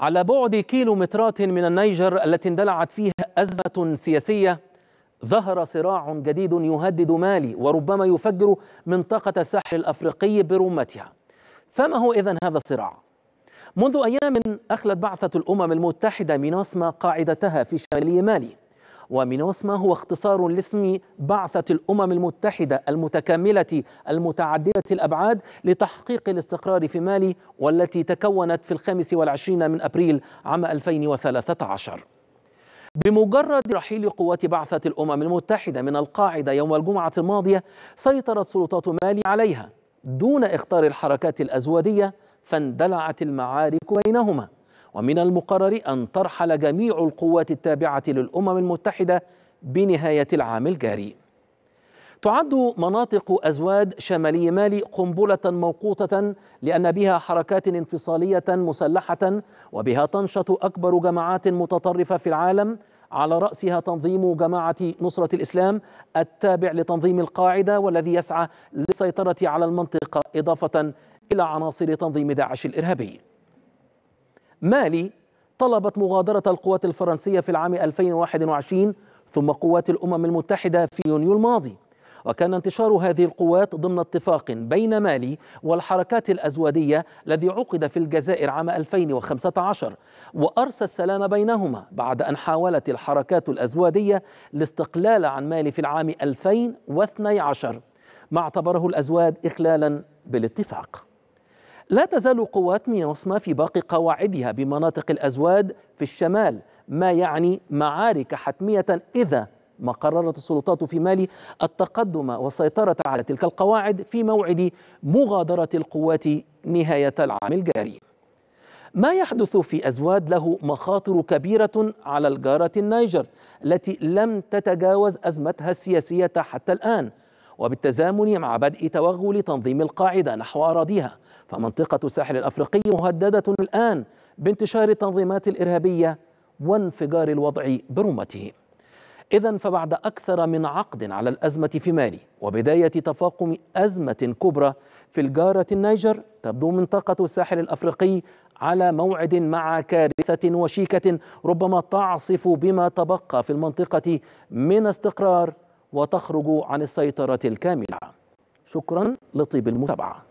على بعد كيلومترات من النيجر التي اندلعت فيها أزمة سياسية ظهر صراع جديد يهدد مالي وربما يفجر منطقة الساحل الأفريقي برمتها فما هو إذن هذا الصراع؟ منذ أيام أخلت بعثة الأمم المتحدة مينوسما قاعدتها في شمالي مالي ومينوسما هو اختصار لاسم بعثة الأمم المتحدة المتكاملة المتعددة الأبعاد لتحقيق الاستقرار في مالي والتي تكونت في الخامس والعشرين من أبريل عام 2013 بمجرد رحيل قوات بعثة الأمم المتحدة من القاعدة يوم الجمعة الماضية سيطرت سلطات مالي عليها دون إخطار الحركات الأزودية فاندلعت المعارك بينهما ومن المقرر أن ترحل جميع القوات التابعة للأمم المتحدة بنهاية العام الجاري تعد مناطق أزواد شمالي مالي قنبلة موقوتة لأن بها حركات انفصالية مسلحة وبها تنشط أكبر جماعات متطرفة في العالم على رأسها تنظيم جماعة نصرة الإسلام التابع لتنظيم القاعدة والذي يسعى للسيطرة على المنطقة إضافة إلى عناصر تنظيم داعش الإرهابي مالي طلبت مغادرة القوات الفرنسية في العام 2021 ثم قوات الأمم المتحدة في يونيو الماضي وكان انتشار هذه القوات ضمن اتفاق بين مالي والحركات الأزوادية الذي عقد في الجزائر عام 2015 وأرسى السلام بينهما بعد أن حاولت الحركات الأزوادية الاستقلال عن مالي في العام 2012 ما اعتبره الأزواد إخلالا بالاتفاق لا تزال قوات مينوسما في باقي قواعدها بمناطق الأزواد في الشمال ما يعني معارك حتمية إذا ما قررت السلطات في مالي التقدم والسيطرة على تلك القواعد في موعد مغادرة القوات نهاية العام الجاري ما يحدث في أزواد له مخاطر كبيرة على الجارة النيجر التي لم تتجاوز أزمتها السياسية حتى الآن وبالتزامن مع بدء توغل تنظيم القاعدة نحو أراضيها فمنطقة الساحل الأفريقي مهددة الآن بانتشار التنظيمات الإرهابية وانفجار الوضع برمته إذا فبعد أكثر من عقد على الأزمة في مالي وبداية تفاقم أزمة كبرى في الجارة النيجر تبدو منطقة الساحل الأفريقي على موعد مع كارثة وشيكة ربما تعصف بما تبقى في المنطقة من استقرار وتخرج عن السيطرة الكاملة شكرا لطيب المتابعه